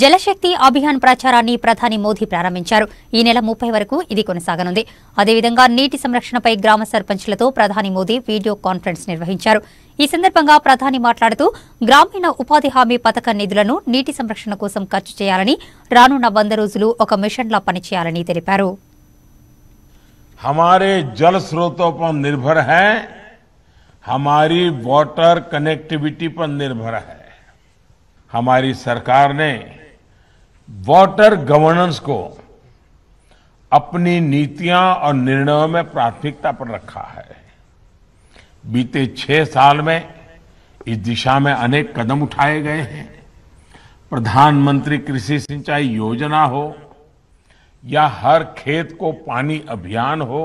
జలశక్తి అభియాన్ ప్రచారాన్ని ప్రధాని మోదీ ప్రారంభించారు ఈ నెల ముప్పై వరకు ఇది కొనసాగనుంది అదేవిధంగా నీటి సంరక్షణపై గ్రామ సర్పంచ్లతో ప్రధాని మోదీ వీడియో కాన్ఫరెన్స్ నిర్వహించారు ఈ సందర్భంగా ప్రధాని మాట్లాడుతూ గ్రామీణ ఉపాధి హామీ పథక నిధులను నీటి సంరక్షణ కోసం ఖర్చు చేయాలని రానున్న వంద రోజులు ఒక మిషన్లా పనిచేయాలని తెలిపారు हमारे जल स्रोतों पर हमारी वाटर कनेक्टिविटी पर निर्भर है हमारी सरकार ने वाटर गवर्नेंस को अपनी नीतियां और निर्णयों में प्राथमिकता पर रखा है बीते छह साल में इस दिशा में अनेक कदम उठाए गए हैं प्रधानमंत्री कृषि सिंचाई योजना हो या हर खेत को पानी अभियान हो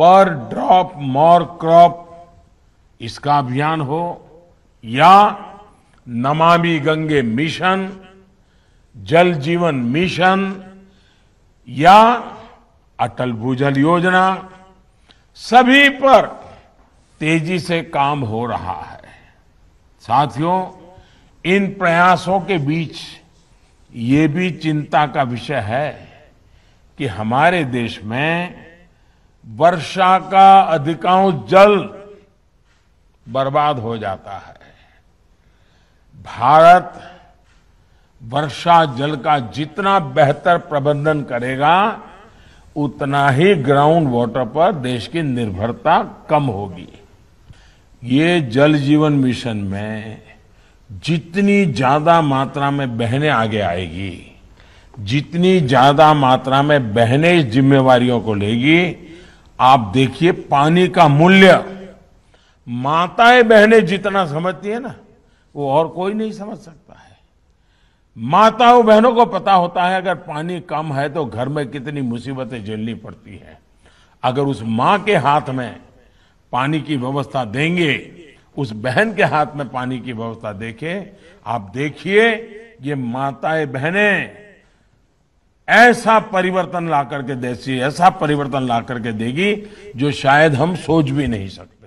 पर ड्रॉप मोर क्रॉप इसका अभियान हो या नमामि गंगे मिशन जल जीवन मिशन या अटल भूजल योजना सभी पर तेजी से काम हो रहा है साथियों इन प्रयासों के बीच ये भी चिंता का विषय है कि हमारे देश में वर्षा का अधिकांश जल बर्बाद हो जाता है भारत वर्षा जल का जितना बेहतर प्रबंधन करेगा उतना ही ग्राउंड वाटर पर देश की निर्भरता कम होगी ये जल जीवन मिशन में जितनी ज्यादा मात्रा में बहनें आगे आएगी जितनी ज्यादा मात्रा में बहने इस जिम्मेवारियों को लेगी आप देखिए पानी का मूल्य माताएं बहनें जितना समझती है ना वो और कोई नहीं समझ सकता है माताओं बहनों को पता होता है अगर पानी कम है तो घर में कितनी मुसीबतें झेलनी पड़ती है अगर उस माँ के हाथ में पानी की व्यवस्था देंगे उस बहन के हाथ में पानी की व्यवस्था देखे आप देखिए ये माताएं बहनें ऐसा परिवर्तन ला करके देसी ऐसा परिवर्तन ला करके देगी जो शायद हम सोच भी नहीं सकते